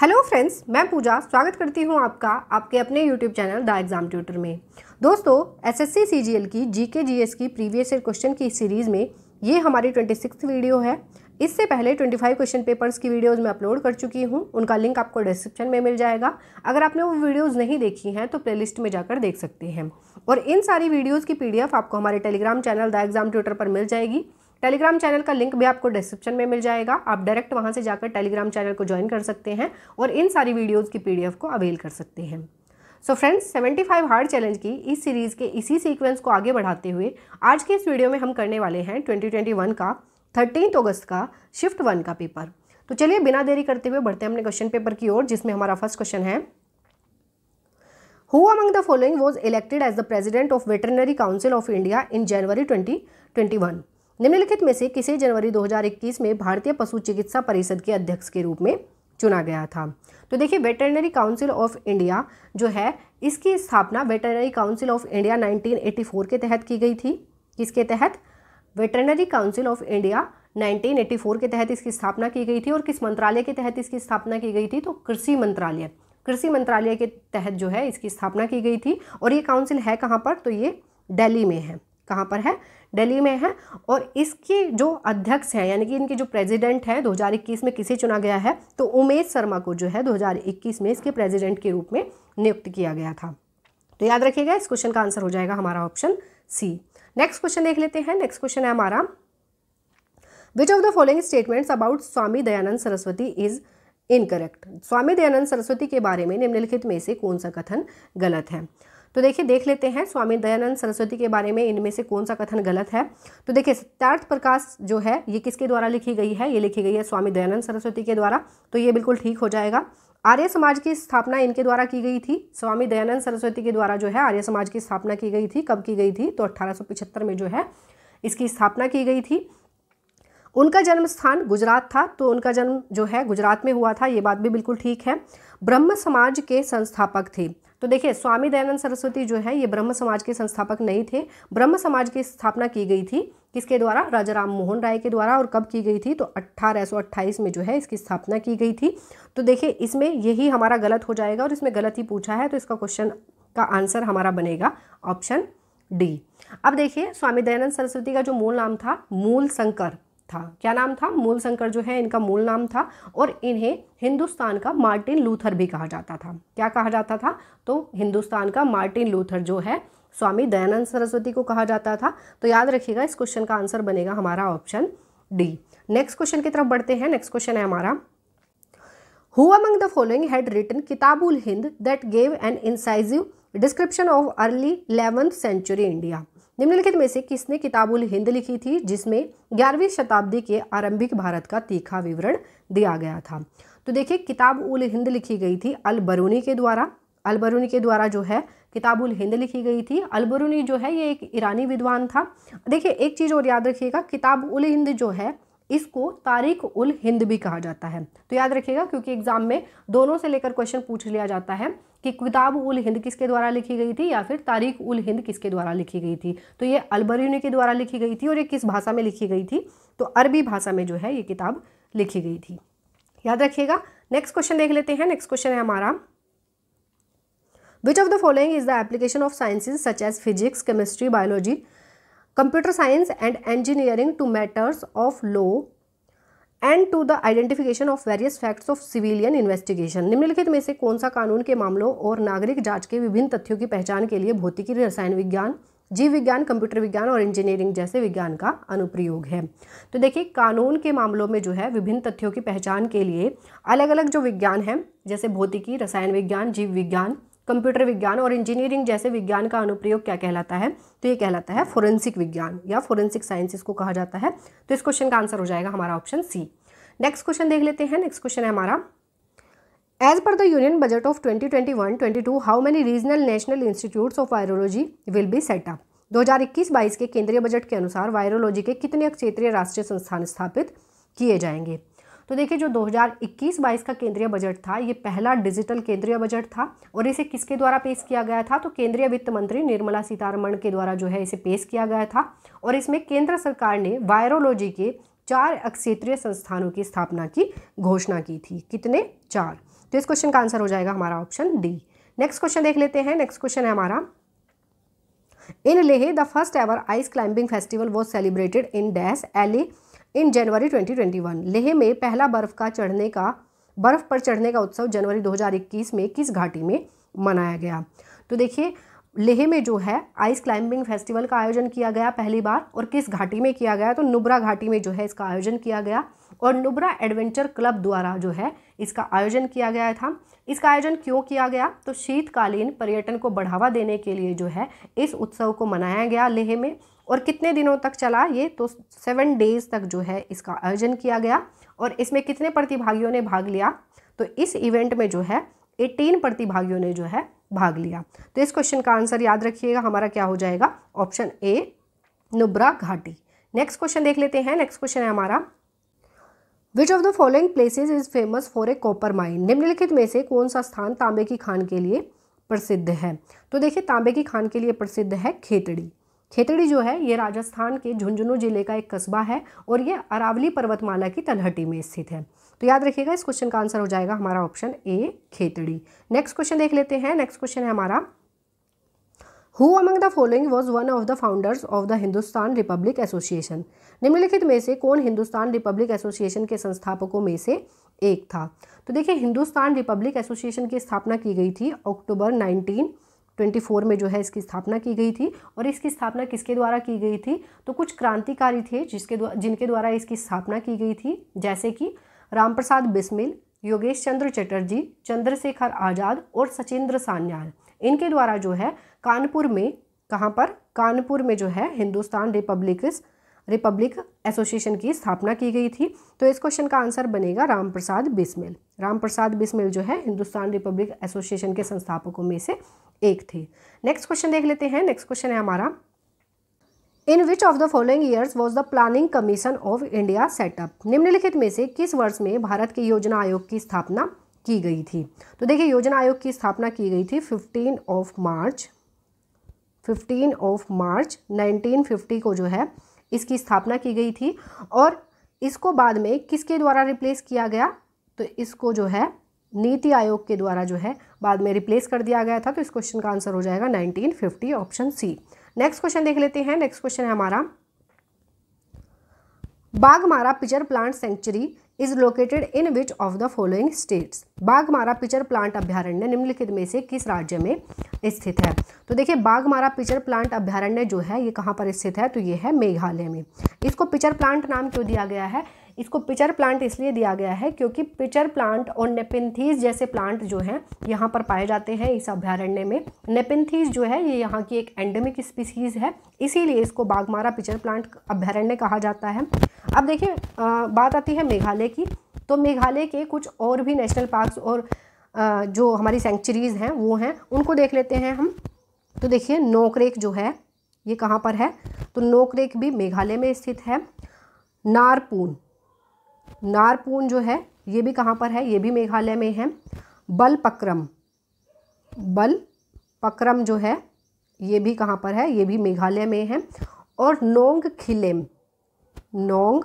Hello friends मैं पूजा स्वागत करती हूं आपका आपके अपने YouTube channel the exam tutor में दोस्तों एसएससी सीजीएल की जीके जीएस की प्रीवियस ईयर क्वेश्चन की सीरीज़ में ये हमारी ट्वेंटी वीडियो है इससे पहले 25 क्वेश्चन पेपर्स की वीडियोज़ मैं अपलोड कर चुकी हूँ उनका लिंक आपको डिस्क्रिप्शन में मिल जाएगा अगर आपने वो वीडियोज़ नहीं देखी हैं तो प्लेलिस्ट में जाकर देख सकते हैं और इन सारी वीडियोज़ की पीडीएफ आपको हमारे Telegram channel the exam tutor पर मिल जाएगी टेलीग्राम चैनल का लिंक भी आपको डिस्क्रिप्शन में मिल जाएगा आप डायरेक्ट वहां से जाकर टेलीग्राम चैनल को ज्वाइन कर सकते हैं और इन सारी वीडियोस की पीडीएफ को अवेल कर सकते हैं सो फ्रेंड्स 75 हार्ड चैलेंज की इस सीरीज़ के इसी सीक्वेंस को आगे बढ़ाते हुए आज के इस वीडियो में हम करने वाले हैं ट्वेंटी का थर्टीन अगस्त का शिफ्ट वन का पेपर तो चलिए बिना देरी करते हुए बढ़ते हैं अपने क्वेश्चन पेपर की ओर जिसमें हमारा फर्स्ट क्वेश्चन है who among the following was elected as the president of veterinary council of India in January twenty twenty one निम्नलिखित में से किसे जनवरी 2021 में भारतीय पशु चिकित्सा परिषद के अध्यक्ष के रूप में चुना गया था तो देखिए वेटरनरी काउंसिल ऑफ इंडिया जो है इसकी स्थापना वेटरनरी काउंसिल ऑफ इंडिया 1984 के तहत की गई थी किसके तहत वेटरनरी काउंसिल ऑफ इंडिया 1984 के तहत इसकी स्थापना की गई थी और किस मंत्रालय के तहत इसकी स्थापना की गई थी तो कृषि मंत्रालय कृषि मंत्रालय के तहत जो है इसकी स्थापना की गई थी और ये काउंसिल है कहाँ पर तो ये दिल्ली में है कहाँ पर है दिल्ली में है और इसके जो अध्यक्ष हैं यानी कि इनके जो प्रेसिडेंट हैं 2021 में किसे चुना गया है तो उमेश शर्मा को जो है 2021 में इसके प्रेसिडेंट के रूप में नियुक्त किया गया था तो याद रखिएगा इस क्वेश्चन का आंसर हो जाएगा हमारा ऑप्शन सी नेक्स्ट क्वेश्चन देख लेते हैं नेक्स्ट क्वेश्चन है हमारा which of the following statements about Swami Dayanand Saraswati is incorrect Swami Dayanand Saraswati के बारे में निम्नलिखित में से कौन सा कथन गलत है तो देखिए देख लेते हैं स्वामी दयानंद सरस्वती के बारे में इनमें से कौन सा कथन गलत है तो देखिए सत्यार्थ प्रकाश जो है ये किसके द्वारा लिखी गई है ये लिखी गई है स्वामी दयानंद सरस्वती के द्वारा तो ये बिल्कुल ठीक हो जाएगा आर्य समाज की स्थापना इनके द्वारा की गई थी स्वामी दयानंद सरस्वती के द्वारा जो है आर्य समाज की स्थापना की गई थी कब की गई थी तो अट्ठारह में जो है इसकी स्थापना की गई थी उनका जन्म स्थान गुजरात था तो उनका जन्म जो है गुजरात में हुआ था ये बात भी बिल्कुल ठीक है ब्रह्म समाज के संस्थापक थे तो देखिए स्वामी दयानंद सरस्वती जो है ये ब्रह्म समाज के संस्थापक नहीं थे ब्रह्म समाज की स्थापना की गई थी किसके द्वारा राजा राम मोहन राय के द्वारा और कब की गई थी तो अट्ठारह में जो है इसकी स्थापना की गई थी तो देखिए इसमें यही हमारा गलत हो जाएगा और इसमें गलत ही पूछा है तो इसका क्वेश्चन का आंसर हमारा बनेगा ऑप्शन डी अब देखिए स्वामी दयानंद सरस्वती का जो मूल नाम था मूल शंकर था क्या नाम था मूल शंकर जो है इनका मूल नाम था और इन्हें हिंदुस्तान का मार्टिन लूथर भी कहा जाता था क्या कहा जाता था तो हिंदुस्तान का मार्टिन लूथर जो है स्वामी दयानंद सरस्वती को कहा जाता था तो याद रखिएगा इस क्वेश्चन का आंसर बनेगा हमारा ऑप्शन डी नेक्स्ट क्वेश्चन की तरफ बढ़ते हैं नेक्स्ट क्वेश्चन है हमारा who among the following had written Kitabul Hind that gave an incisive description of early eleventh century India निम्नलिखित में से किसने किताबुल हिंद लिखी थी जिसमें ग्यारहवीं शताब्दी के आरंभिक भारत का तीखा विवरण दिया गया था तो देखिए किताब उल हिंद लिखी गई थी अल बरूनी के द्वारा अल बरूनी के द्वारा जो है किताब उल हिंद लिखी गई थी अल बरूनी जो है ये एक ईरानी विद्वान था देखिए एक चीज़ और याद रखिएगा किताब उल हिंद जो है इसको तारीख उल हिंद भी कहा जाता है तो याद रखिएगा क्योंकि एग्जाम में दोनों से लेकर क्वेश्चन पूछ लिया जाता है कि किताब उल हिंद किसके द्वारा लिखी गई थी या फिर तारीख उल हिंद किसके द्वारा लिखी गई थी तो ये अलबरूनी के द्वारा लिखी गई थी और ये किस भाषा में लिखी गई थी तो अरबी भाषा में जो है ये किताब लिखी गई थी याद रखिएगा नेक्स्ट क्वेश्चन देख लेते हैं नेक्स्ट क्वेश्चन है हमारा which of the following is the application of sciences such as physics chemistry biology computer science and engineering to matters of law and to the identification of various facts of civilian investigation निम्नलिखित में से कौन सा कानून के मामलों और नागरिक जांच के विभिन्न तथ्यों की पहचान के लिए भौतिकी रसायन विज्ञान जीव विज्ञान कंप्यूटर विज्ञान और इंजीनियरिंग जैसे विज्ञान का अनुप्रयोग है तो देखिए कानून के मामलों में जो है विभिन्न तथ्यों की पहचान के लिए अलग अलग जो विज्ञान है जैसे भौतिकी रसायन विज्ञान जीव विज्ञान कंप्यूटर विज्ञान और इंजीनियरिंग जैसे विज्ञान का अनुप्रयोग क्या कहलाता है तो ये कहलाता है फोरेंसिक विज्ञान या फोरेंसिक साइंस इसको कहा जाता है तो इस क्वेश्चन का आंसर हो जाएगा हमारा ऑप्शन सी नेक्स्ट क्वेश्चन देख लेते हैं नेक्स्ट क्वेश्चन है हमारा As per the Union budget twenty 2021 how how regional national institute of virology will will set up दो हजार 2021-22 के केंद्रीय बजट के अनुसार वायरोलॉजी के कितने क्षेत्रीय राष्ट्रीय संस्थान स्थापित किए जाएंगे तो देखिए जो 2021-22 का केंद्रीय बजट था ये पहला डिजिटल केंद्रीय बजट था और इसे किसके द्वारा पेश किया गया था तो केंद्रीय वित्त मंत्री निर्मला सीतारमण के द्वारा जो है इसे पेश किया गया था और इसमें केंद्र सरकार ने वायरोलॉजी के चार अक्षेत्रीय संस्थानों की स्थापना की घोषणा की थी कितने चार तो इस क्वेश्चन का आंसर हो जाएगा हमारा ऑप्शन डी नेक्स्ट क्वेश्चन देख लेते हैं नेक्स्ट क्वेश्चन है हमारा in Leh the first ever ice climbing festival was celebrated in dash ally in January 2021 Leh में पहला बर्फ का चढ़ने का बर्फ पर चढ़ने का उत्सव जनवरी 2021 में किस घाटी में मनाया गया तो देखिए लेह में जो है आइस क्लाइंबिंग फेस्टिवल का आयोजन किया गया पहली बार और किस घाटी में किया गया तो नुब्रा घाटी में जो है इसका आयोजन किया गया और नुब्रा एडवेंचर क्लब द्वारा जो है इसका आयोजन किया गया था इसका आयोजन क्यों किया गया तो शीतकालीन पर्यटन को बढ़ावा देने के लिए जो है इस उत्सव को मनाया गया लेह में और कितने दिनों तक चला ये तो सेवन डेज तक जो है इसका आयोजन किया गया और इसमें कितने प्रतिभागियों ने भाग लिया तो इस इवेंट में जो है एटीन प्रतिभागियों ने जो है भाग लिया तो इस क्वेश्चन का आंसर याद रखिएगा हमारा क्या हो जाएगा ऑप्शन ए नुब्रा घाटी नेक्स्ट क्वेश्चन देख लेते हैं नेक्स्ट क्वेश्चन है हमारा which of the following places is famous for a copper mine निम्नलिखित में से कौन सा स्थान तांबे की खान के लिए प्रसिद्ध है तो देखिए तांबे की खान के लिए प्रसिद्ध है खेतड़ी खेतड़ी जो है ये राजस्थान के झुंझुनू जिले का एक कस्बा है और ये अरावली पर्वतमाला की तलहटी में स्थित है तो याद रखिएगा इस क्वेश्चन का आंसर हो जाएगा हमारा option A Khetri next question देख लेते हैं नेक्स्ट क्वेश्चन है हमारा who among the following was one of the founders of the Hindustan republic association निम्नलिखित में से कौन हिंदुस्तान रिपब्लिक एसोसिएशन के संस्थापकों में से एक था तो देखिए हिंदुस्तान रिपब्लिक एसोसिएशन की स्थापना की गई थी अक्टूबर नाइनटीन ट्वेंटी फोर में जो है इसकी स्थापना की गई थी और इसकी स्थापना किसके द्वारा की गई थी तो कुछ क्रांतिकारी थे जिसके द्वारा जिनके द्वारा इसकी स्थापना की गई थी जैसे कि राम प्रसाद बिस्मिल योगेश चंद्र चटर्जी चंद्रशेखर आज़ाद और सचिंद्र सान्याल इनके द्वारा जो है कानपुर में कहाँ पर कानपुर में जो है हिंदुस्तान रिपब्लिक्स रिपब्लिक एसोसिएशन की स्थापना की गई थी तो इस क्वेश्चन का आंसर बनेगा राम प्रसाद बिस्मिल राम प्रसाद बिस्मिल जो है हिंदुस्तान रिपब्लिक एसोसिएशन के संस्थापकों में से एक थे नेक्स्ट क्वेश्चन देख लेते हैं नेक्स्ट क्वेश्चन है हमारा in which of the following years was the planning commission of India set up निम्नलिखित में से किस वर्ष में भारत के योजना आयोग की स्थापना की गई थी तो देखिए योजना आयोग की स्थापना की गई थी 15 ऑफ मार्च 15 ऑफ मार्च 1950 को जो है इसकी स्थापना की गई थी और इसको बाद में किसके द्वारा रिप्लेस किया गया तो इसको जो है नीति आयोग के द्वारा जो है बाद में रिप्लेस कर दिया गया था तो इस क्वेश्चन का आंसर हो जाएगा 1950 ऑप्शन सी नेक्स्ट क्वेश्चन देख लेते हैं नेक्स्ट क्वेश्चन है हमारा Baghmara pitcher plant sanctuary is located in which of the following states Baghmara pitcher plant अभ्यारण्य निम्नलिखित में से किस राज्य में स्थित है तो देखिए बाघमारा पिचर प्लांट अभ्यारण्य जो है ये कहाँ पर स्थित है तो ये है मेघालय में इसको पिचर प्लांट नाम क्यों दिया गया है इसको पिचर प्लांट इसलिए दिया गया है क्योंकि पिचर प्लांट और नेपिनथीज जैसे प्लांट जो हैं यहाँ पर पाए जाते हैं इस अभ्यारण्य में नेपिनथीज जो है ये यहाँ की एक एंडेमिक स्पीसीज़ है इसीलिए इसको बागमारा पिचर प्लांट अभ्यारण्य कहा जाता है अब देखिए बात आती है मेघालय की तो मेघालय के कुछ और भी नेशनल पार्क्स और आ, जो हमारी सेंचुरीज़ हैं वो हैं उनको देख लेते हैं हम तो देखिए नोकरेक जो है ये कहाँ पर है तो नोकरेक भी मेघालय में स्थित है नारपून नारपून जो है ये भी कहाँ पर है ये भी मेघालय में है बलपक्रम बल पक्रम जो है ये भी कहाँ पर है ये भी मेघालय में है और नोंग खिलेम नोंग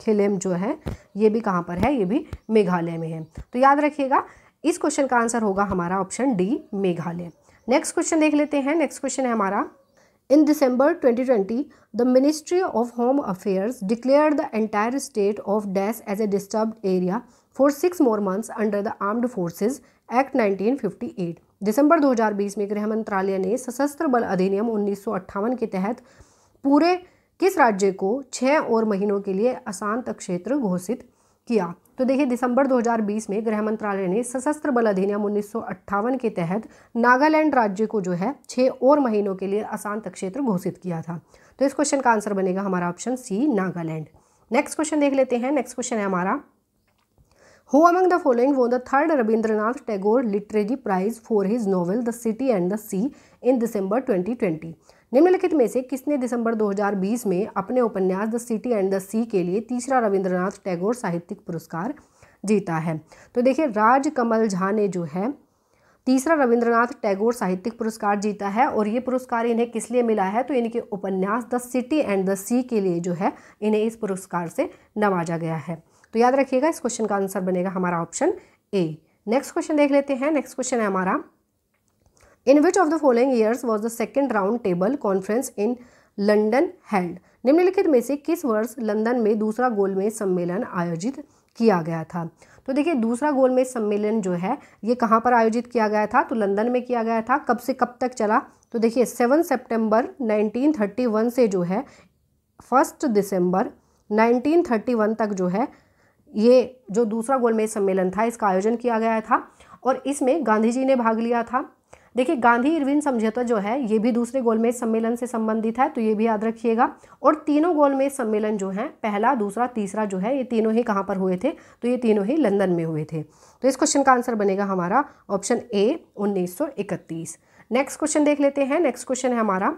खिलेम जो है ये भी कहाँ पर है ये भी मेघालय में है तो याद रखिएगा इस क्वेश्चन का आंसर होगा हमारा option D Meghalaya next question देख लेते हैं नेक्स्ट क्वेश्चन है हमारा In December 2020, the Ministry of Home Affairs declared the entire state of DAS as a disturbed area for six more months under the Armed Forces Act 1958. दिसंबर 2020 में गृह मंत्रालय ने सशस्त्र बल अधिनियम उन्नीस के तहत पूरे किस राज्य को छः और महीनों के लिए अशांत क्षेत्र घोषित किया तो देखिए दिसंबर 2020 में गृह मंत्रालय ने सशस्त्र बल अधिनियम उन्नीस के तहत नागालैंड राज्य को जो है छः और महीनों के लिए अशांत क्षेत्र घोषित किया था तो इस क्वेश्चन का आंसर बनेगा हमारा option C Nagaland next question देख लेते हैं नेक्स्ट क्वेश्चन है हमारा who among the following won the third Rabindranath Tagore literary prize for his novel the city and the sea in December 2020? निम्नलिखित में से किसने दिसंबर 2020 में अपने उपन्यास the city and the sea के लिए तीसरा रविंद्रनाथ टैगोर साहित्यिक पुरस्कार जीता है तो देखिए राज कमल झा ने जो है तीसरा रविंद्रनाथ टैगोर साहित्यिक पुरस्कार जीता है और ये पुरस्कार इन्हें किस लिए मिला है तो इनके उपन्यास the city and the sea के लिए जो है इन्हें इस पुरस्कार से नवाजा गया है तो याद रखिएगा इस क्वेश्चन का आंसर बनेगा हमारा ऑप्शन ए नेक्स्ट क्वेश्चन देख लेते हैं नेक्स्ट क्वेश्चन है हमारा in which of the following years was the second round table conference in London held निम्नलिखित में से किस वर्ष लंदन में दूसरा गोलमेज सम्मेलन आयोजित किया गया था तो देखिए दूसरा गोलमेज सम्मेलन जो है ये कहाँ पर आयोजित किया गया था तो लंदन में किया गया था कब से कब तक चला तो देखिए सेवन सेप्टेम्बर थर्टी वन से जो है first December nineteen thirty one तक जो है ये जो दूसरा गोलमेज सम्मेलन था इसका आयोजन किया गया था और इसमें गांधी जी ने भाग लिया था देखिए गांधी इरविन समझौता जो है ये भी दूसरे गोलमेज सम्मेलन से संबंधित है तो ये भी याद रखिएगा और तीनों गोलमेज सम्मेलन जो हैं पहला दूसरा तीसरा जो है ये तीनों ही कहाँ पर हुए थे तो ये तीनों ही लंदन में हुए थे तो इस क्वेश्चन का आंसर बनेगा हमारा ऑप्शन ए उन्नीस नेक्स्ट क्वेश्चन देख लेते हैं नेक्स्ट क्वेश्चन है हमारा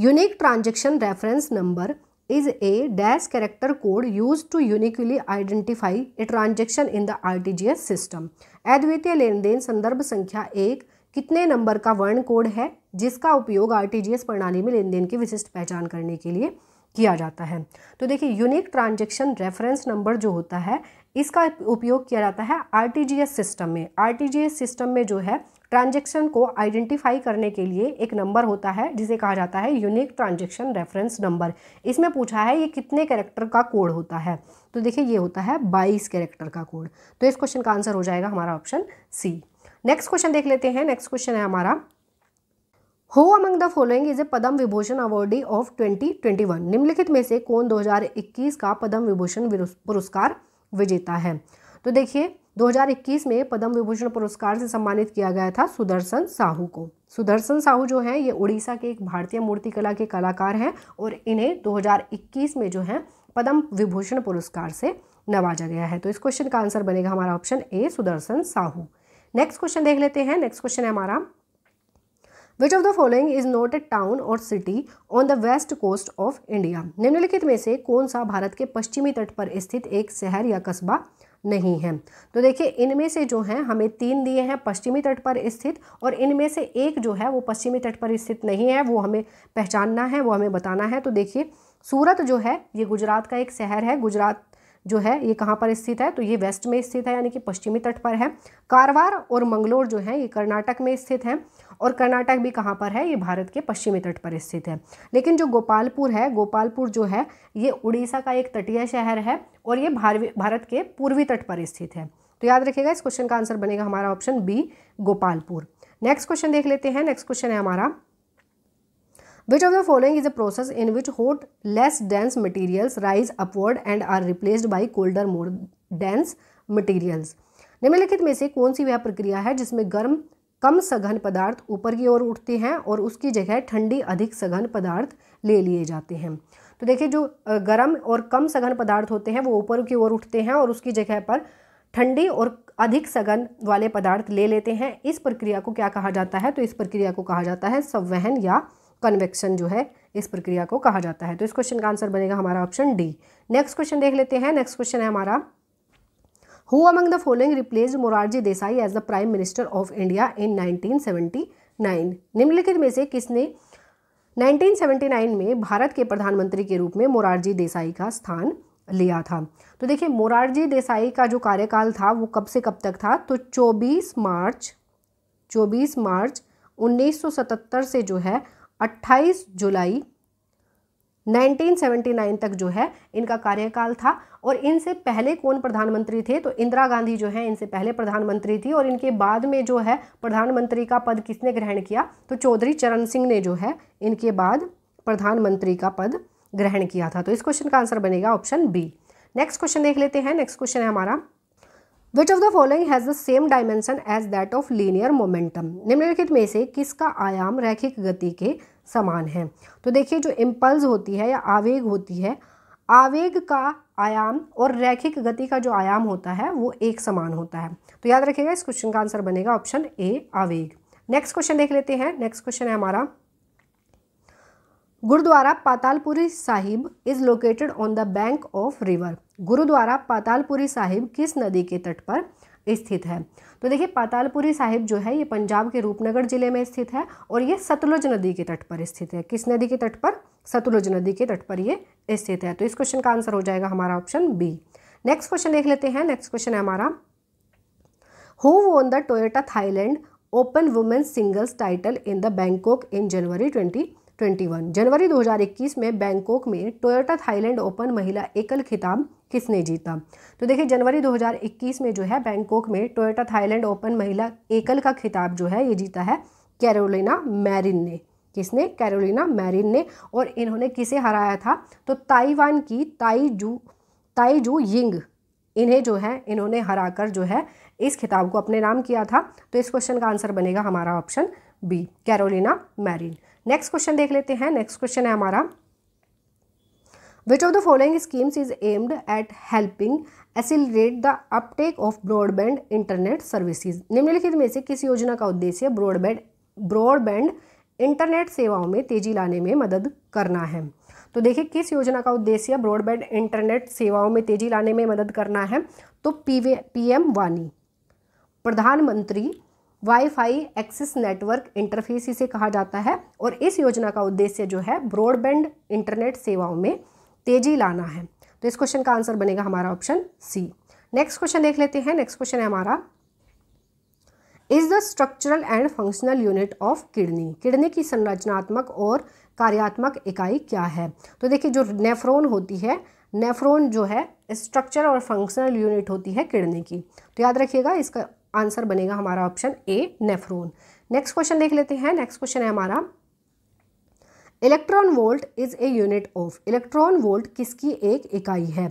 unique transaction reference number is a dash character code use to uniquely identify a transaction in the RTGS system अद्वितीय लेन देन संदर्भ संख्या एक कितने नंबर का वर्ण कोड है जिसका उपयोग आरटीजीएस प्रणाली में लेन देन की विशिष्ट पहचान करने के लिए किया जाता है तो देखिए यूनिक ट्रांजेक्शन रेफरेंस नंबर जो होता है इसका उपयोग किया जाता है आर सिस्टम में आर सिस्टम में जो है ट्रांजेक्शन को आइडेंटिफाई करने के लिए एक नंबर होता है जिसे कहा जाता है यूनिक ट्रांजेक्शन रेफरेंस नंबर इसमें पूछा है ये कितने कैरेक्टर का कोड होता है तो देखिए ये होता है बाईस कैरेक्टर का कोड तो इस क्वेश्चन का आंसर हो जाएगा हमारा ऑप्शन सी नेक्स्ट क्वेश्चन देख लेते हैं नेक्स्ट क्वेश्चन है हमारा who among the following is a Padma Vibhushan awardee of 2021 निम्नलिखित में से कौन 2021 का पद्म विभूषण पुरस्कार विजेता है तो देखिए 2021 में पद्म विभूषण पुरस्कार से सम्मानित किया गया था सुदर्शन साहू को सुदर्शन साहू जो है ये उड़ीसा के एक भारतीय मूर्तिकला के कलाकार हैं और इन्हें 2021 में जो है पद्म विभूषण पुरस्कार से नवाजा गया है तो इस क्वेश्चन का आंसर बनेगा हमारा option A Sudarshan Sahu next question देख लेते हैं नेक्स्ट क्वेश्चन है हमारा which of the following is not a town or city on the west coast of India निम्नलिखित में से कौन सा भारत के पश्चिमी तट पर स्थित एक शहर या कस्बा नहीं है तो देखिए इनमें से जो है हमें तीन दिए हैं पश्चिमी तट पर स्थित और इनमें से एक जो है वो पश्चिमी तट पर स्थित नहीं है वो हमें पहचानना है वो हमें बताना है तो देखिए सूरत जो है ये गुजरात का एक शहर है गुजरात जो है ये कहाँ पर स्थित है तो ये वेस्ट में स्थित है यानी कि पश्चिमी तट पर है कारवार और मंगलोर जो है ये कर्नाटक में स्थित है और कर्नाटक भी कहाँ पर है ये भारत के पश्चिमी तट पर स्थित है लेकिन जो गोपालपुर है गोपालपुर जो है ये उड़ीसा का एक तटीय शहर है और ये भारत के पूर्वी तट पर स्थित है तो याद रखिएगा इस क्वेश्चन का आंसर बनेगा हमारा option B Gopalpur next question देख लेते हैं नेक्स्ट क्वेश्चन है हमारा which of the following is a process in which hot less dense materials rise upward and are replaced by colder more dense materials निम्नलिखित में से कौन सी वह प्रक्रिया है जिसमें गर्म कम सघन पदार्थ ऊपर की ओर उठते हैं और उसकी जगह ठंडी अधिक सघन पदार्थ ले लिए जाते हैं तो देखिए जो गर्म और कम सघन पदार्थ होते हैं वो ऊपर की ओर उठते हैं और उसकी जगह पर ठंडी और अधिक सघन वाले पदार्थ ले लेते हैं इस प्रक्रिया को क्या कहा जाता है तो इस प्रक्रिया को कहा जाता है संवहन या कन्वेक्शन जो है इस प्रक्रिया को कहा जाता है तो इस क्वेश्चन का आंसर बनेगा हमारा ऑप्शन डी नेक्स्ट क्वेश्चन देख लेते हैं नेक्स्ट क्वेश्चन है हमारा who among the following replace Morarji Desai as the prime minister of India in 1979 निम्नलिखित में से किसने 1979 में भारत के प्रधानमंत्री के रूप में मोरारजी देसाई का स्थान लिया था तो देखिए मोरारजी देसाई का जो कार्यकाल था वो कब से कब तक था तो 24 मार्च 24 मार्च 1977 से जो है 28 जुलाई 1979 तक जो है इनका कार्यकाल था और इनसे पहले कौन प्रधानमंत्री थे तो इंदिरा गांधी जो है इनसे पहले प्रधानमंत्री थी और इनके बाद में जो है प्रधानमंत्री का पद किसने ग्रहण किया तो चौधरी चरण सिंह ने जो है इनके बाद प्रधानमंत्री का पद ग्रहण किया था तो इस क्वेश्चन का आंसर बनेगा ऑप्शन बी नेक्स्ट क्वेश्चन देख लेते हैं नेक्स्ट क्वेश्चन है हमारा which of the following has the same dimension as that of linear momentum निम्नलिखित में से किसका आयाम रैखिक गति के समान है तो देखिए जो इम्पल्स होती है या आवेग होती है आवेग का आयाम और रैखिक गति का जो आयाम होता है वो एक समान होता है तो याद रखिएगा इस क्वेश्चन का आंसर बनेगा ऑप्शन ए आवेग नेक्स्ट क्वेश्चन देख लेते हैं नेक्स्ट क्वेश्चन है हमारा Gurudwara Patalpuri Sahib is located on the bank of river Gurudwara Patalpuri Sahib किस नदी के तट पर स्थित है तो देखिए पातालपुरी साहिब जो है ये पंजाब के रूपनगर जिले में स्थित है और ये सतलुज नदी के तट पर स्थित है किस नदी के तट पर सतलुज नदी के तट पर ये स्थित है तो इस क्वेश्चन का आंसर हो जाएगा हमारा ऑप्शन बी नेक्स्ट क्वेश्चन देख लेते हैं नेक्स्ट क्वेश्चन है हमारा who won the Toyota Thailand open women's singles title in the Bangkok in January twenty 2021 जनवरी 2021 में बैंकॉक में टोयोटा थाईलैंड ओपन महिला एकल खिताब किसने जीता तो देखिए जनवरी 2021 में जो है बैंकॉक में टोयोटा थाईलैंड ओपन महिला एकल का खिताब जो है ये जीता है कैरोलिना मैरिन ने किसने कैरोलिना मैरिन ने और इन्होंने किसे हराया था तो ताइवान की ताई जू ताई जू यिंग इन्हें जो है इन्होंने हराकर जो है इस खिताब को अपने नाम किया था तो इस क्वेश्चन का आंसर बनेगा हमारा option B Carolina Marin next question देख लेते हैं नेक्स्ट क्वेश्चन है हमारा which of the following schemes is aimed at helping accelerate the uptake of broadband internet services निम्नलिखित में से किस योजना का उद्देश्य ब्रॉडबैंड ब्रॉडबैंड इंटरनेट सेवाओं में तेजी लाने में मदद करना है तो देखिए किस योजना का उद्देश्य ब्रॉडबैंड इंटरनेट सेवाओं में तेजी लाने में मदद करना है तो पी पीएम वानी प्रधानमंत्री वाईफाई एक्सेस नेटवर्क इंटरफेस इसे कहा जाता है और इस योजना का उद्देश्य जो है ब्रॉडबैंड इंटरनेट सेवाओं में तेजी लाना है तो इस क्वेश्चन का आंसर बनेगा हमारा ऑप्शन सी नेक्स्ट क्वेश्चन देख लेते हैं नेक्स्ट क्वेश्चन है हमारा is the structural and functional unit of kidney kidney की संरचनात्मक और कार्यात्मक इकाई क्या है तो देखिए जो नेफ्रोन होती है नेफ्रोन जो है स्ट्रक्चर और फंक्शनल यूनिट होती है किडनी की तो याद रखिएगा इसका आंसर बनेगा हमारा option A nephron next question देख लेते हैं नेक्स्ट क्वेश्चन है हमारा electron volt is a unit of electron volt किसकी एक इकाई है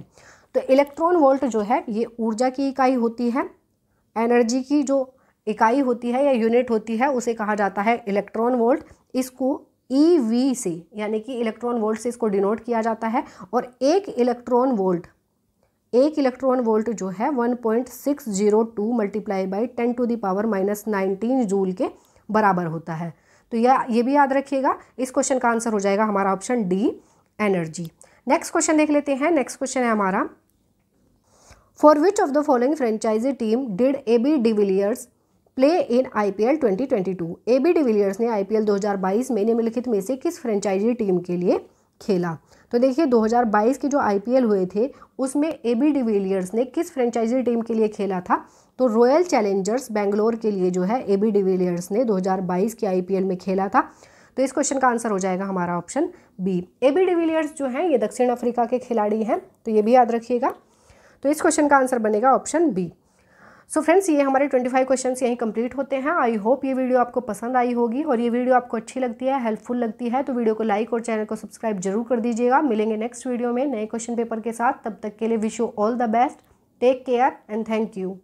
तो इलेक्ट्रॉन वोल्ट जो है ये ऊर्जा की इकाई होती है एनर्जी की जो इकाई होती है या यूनिट होती है उसे कहा जाता है इलेक्ट्रॉन वोल्ट इसको ई e वी से यानी कि इलेक्ट्रॉन वोल्ट से इसको डिनोट किया जाता है और एक इलेक्ट्रॉन वोल्ट एक इलेक्ट्रॉन वोल्ट जो है 1.602 point six zero two multiply by ten to the power minus nineteen joule के बराबर होता है तो यह ये भी याद रखिएगा इस क्वेश्चन का आंसर हो जाएगा हमारा option D energy next question देख लेते हैं नेक्स्ट क्वेश्चन है हमारा for which of the following franchise team did A B de Villiers play in I P L twenty twenty two A B de Villiers ने आई पी एल दो हज़ार बाईस में निम्नलिखित में से किस फ्रेंचाइजी टीम के लिए खेला तो देखिए 2022 के जो आई हुए थे उसमें ए बी डिविलियर्स ने किस फ्रेंचाइजी टीम के लिए खेला था तो रॉयल चैलेंजर्स बेंगलोर के लिए जो है ए बी डिविलियर्स ने 2022 के आई में खेला था तो इस क्वेश्चन का आंसर हो जाएगा हमारा option B A B de Villiers जो हैं ये दक्षिण अफ्रीका के खिलाड़ी हैं तो ये भी याद रखिएगा तो इस क्वेश्चन का आंसर बनेगा option B so so friends ये हमारे 25 क्वेश्चन यहीं कंप्लीट होते हैं आई होप ये वीडियो आपको पसंद आई होगी और ये वीडियो आपको अच्छी लगती है हेल्पफुल लगती है तो वीडियो को लाइक और चैनल को सब्सक्राइब जरूर कर दीजिएगा मिलेंगे नेक्स्ट वीडियो में नए क्वेश्चन पेपर के साथ तब तक के लिए wish you all the best take care and thank you